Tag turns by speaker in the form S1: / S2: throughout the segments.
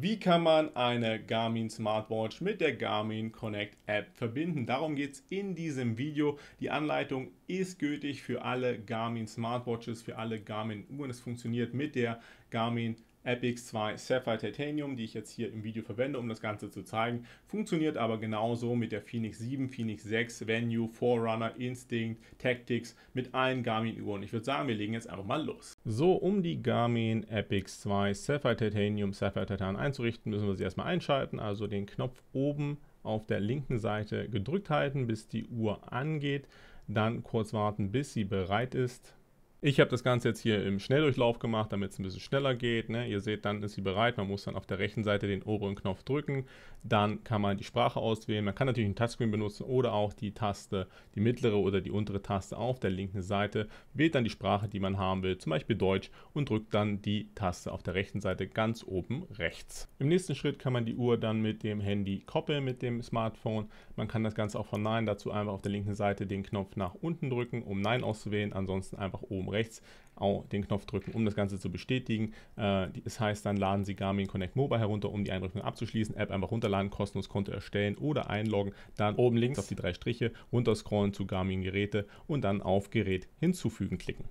S1: Wie kann man eine Garmin Smartwatch mit der Garmin Connect App verbinden? Darum geht es in diesem Video. Die Anleitung ist gültig für alle Garmin Smartwatches, für alle Garmin Uhren. Es funktioniert mit der Garmin Epix 2 Sapphire Titanium, die ich jetzt hier im Video verwende, um das Ganze zu zeigen. Funktioniert aber genauso mit der Phoenix 7, Phoenix 6, Venue, Forerunner, Instinct, Tactics mit allen Garmin-Uhren. Ich würde sagen, wir legen jetzt einfach mal los. So, um die Garmin Epix 2 Sapphire Titanium, Sapphire Titan einzurichten, müssen wir sie erstmal einschalten. Also den Knopf oben auf der linken Seite gedrückt halten, bis die Uhr angeht. Dann kurz warten, bis sie bereit ist ich habe das Ganze jetzt hier im Schnelldurchlauf gemacht, damit es ein bisschen schneller geht. Ne? Ihr seht, dann ist sie bereit. Man muss dann auf der rechten Seite den oberen Knopf drücken. Dann kann man die Sprache auswählen. Man kann natürlich ein Touchscreen benutzen oder auch die Taste, die mittlere oder die untere Taste auf der linken Seite. Wählt dann die Sprache, die man haben will, zum Beispiel Deutsch und drückt dann die Taste auf der rechten Seite ganz oben rechts. Im nächsten Schritt kann man die Uhr dann mit dem Handy koppeln, mit dem Smartphone. Man kann das Ganze auch von Nein dazu einfach auf der linken Seite den Knopf nach unten drücken, um Nein auszuwählen. Ansonsten einfach oben rechts auch den Knopf drücken, um das Ganze zu bestätigen. Äh, das heißt dann, laden Sie Garmin Connect Mobile herunter, um die Einrichtung abzuschließen. App einfach runterladen, kostenlos Konto erstellen oder einloggen. Dann oben links auf die drei Striche runterscrollen zu Garmin Geräte und dann auf Gerät hinzufügen klicken.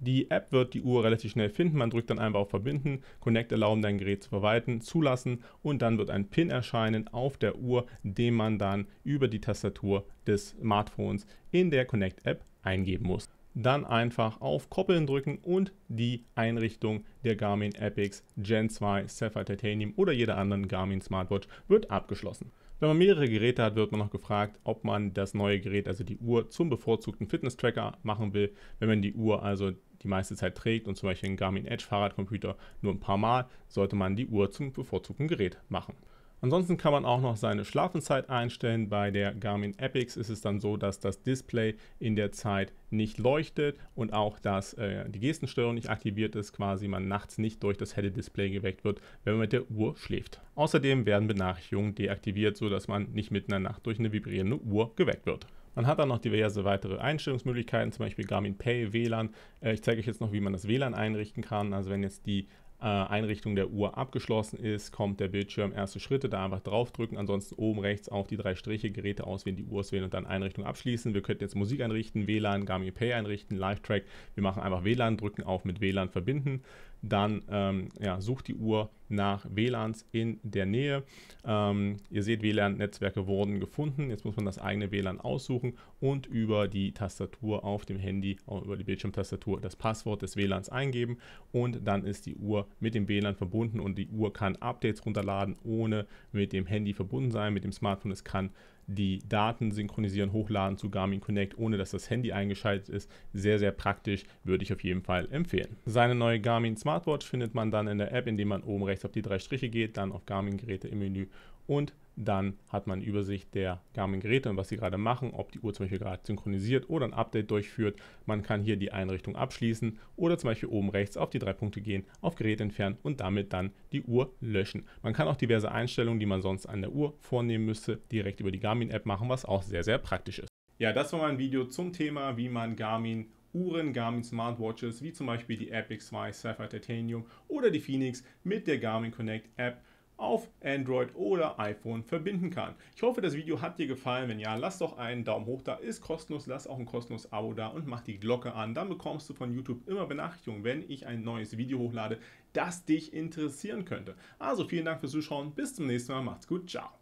S1: Die App wird die Uhr relativ schnell finden. Man drückt dann einfach auf Verbinden, Connect erlauben, dein Gerät zu verwalten, zulassen und dann wird ein PIN erscheinen auf der Uhr, den man dann über die Tastatur des Smartphones in der Connect App eingeben muss dann einfach auf Koppeln drücken und die Einrichtung der Garmin Epix Gen 2 Sapphire Titanium oder jeder anderen Garmin Smartwatch wird abgeschlossen. Wenn man mehrere Geräte hat, wird man noch gefragt, ob man das neue Gerät, also die Uhr, zum bevorzugten Fitness-Tracker machen will. Wenn man die Uhr also die meiste Zeit trägt und zum Beispiel einen Garmin Edge Fahrradcomputer nur ein paar Mal, sollte man die Uhr zum bevorzugten Gerät machen. Ansonsten kann man auch noch seine Schlafenszeit einstellen. Bei der Garmin Epix ist es dann so, dass das Display in der Zeit nicht leuchtet und auch, dass äh, die Gestensteuerung nicht aktiviert ist, quasi man nachts nicht durch das helle Display geweckt wird, wenn man mit der Uhr schläft. Außerdem werden Benachrichtigungen deaktiviert, sodass man nicht mitten in der Nacht durch eine vibrierende Uhr geweckt wird. Man hat dann noch diverse weitere Einstellungsmöglichkeiten, zum Beispiel Garmin Pay, WLAN. Äh, ich zeige euch jetzt noch, wie man das WLAN einrichten kann. Also wenn jetzt die äh, Einrichtung der Uhr abgeschlossen ist, kommt der Bildschirm erste Schritte, da einfach drauf drücken, ansonsten oben rechts auf die drei Striche, Geräte auswählen, die Uhr auswählen und dann Einrichtung abschließen. Wir könnten jetzt Musik einrichten, WLAN, Garmin Pay einrichten, Live-Track. Wir machen einfach WLAN, drücken auf mit WLAN verbinden, dann ähm, ja, sucht die Uhr, nach WLANs in der Nähe. Ähm, ihr seht, WLAN-Netzwerke wurden gefunden. Jetzt muss man das eigene WLAN aussuchen und über die Tastatur auf dem Handy, über die Bildschirmtastatur, das Passwort des WLANs eingeben und dann ist die Uhr mit dem WLAN verbunden und die Uhr kann Updates runterladen, ohne mit dem Handy verbunden sein, mit dem Smartphone. Es kann die Daten synchronisieren, hochladen zu Garmin Connect, ohne dass das Handy eingeschaltet ist. Sehr, sehr praktisch, würde ich auf jeden Fall empfehlen. Seine neue Garmin Smartwatch findet man dann in der App, indem man oben rechts auf die drei Striche geht, dann auf Garmin-Geräte im Menü und dann hat man Übersicht der Garmin-Geräte und was sie gerade machen, ob die Uhr zum Beispiel gerade synchronisiert oder ein Update durchführt. Man kann hier die Einrichtung abschließen oder zum Beispiel oben rechts auf die drei Punkte gehen, auf Gerät entfernen und damit dann die Uhr löschen. Man kann auch diverse Einstellungen, die man sonst an der Uhr vornehmen müsste, direkt über die Garmin-App machen, was auch sehr, sehr praktisch ist. Ja, das war mein Video zum Thema, wie man Garmin Uhren, Garmin Smartwatches, wie zum Beispiel die Epic 2 Sapphire Titanium oder die Phoenix mit der Garmin Connect App auf Android oder iPhone verbinden kann. Ich hoffe, das Video hat dir gefallen. Wenn ja, lass doch einen Daumen hoch da, ist kostenlos, lass auch ein kostenloses Abo da und mach die Glocke an. Dann bekommst du von YouTube immer Benachrichtigungen, wenn ich ein neues Video hochlade, das dich interessieren könnte. Also vielen Dank fürs Zuschauen, bis zum nächsten Mal, macht's gut, ciao.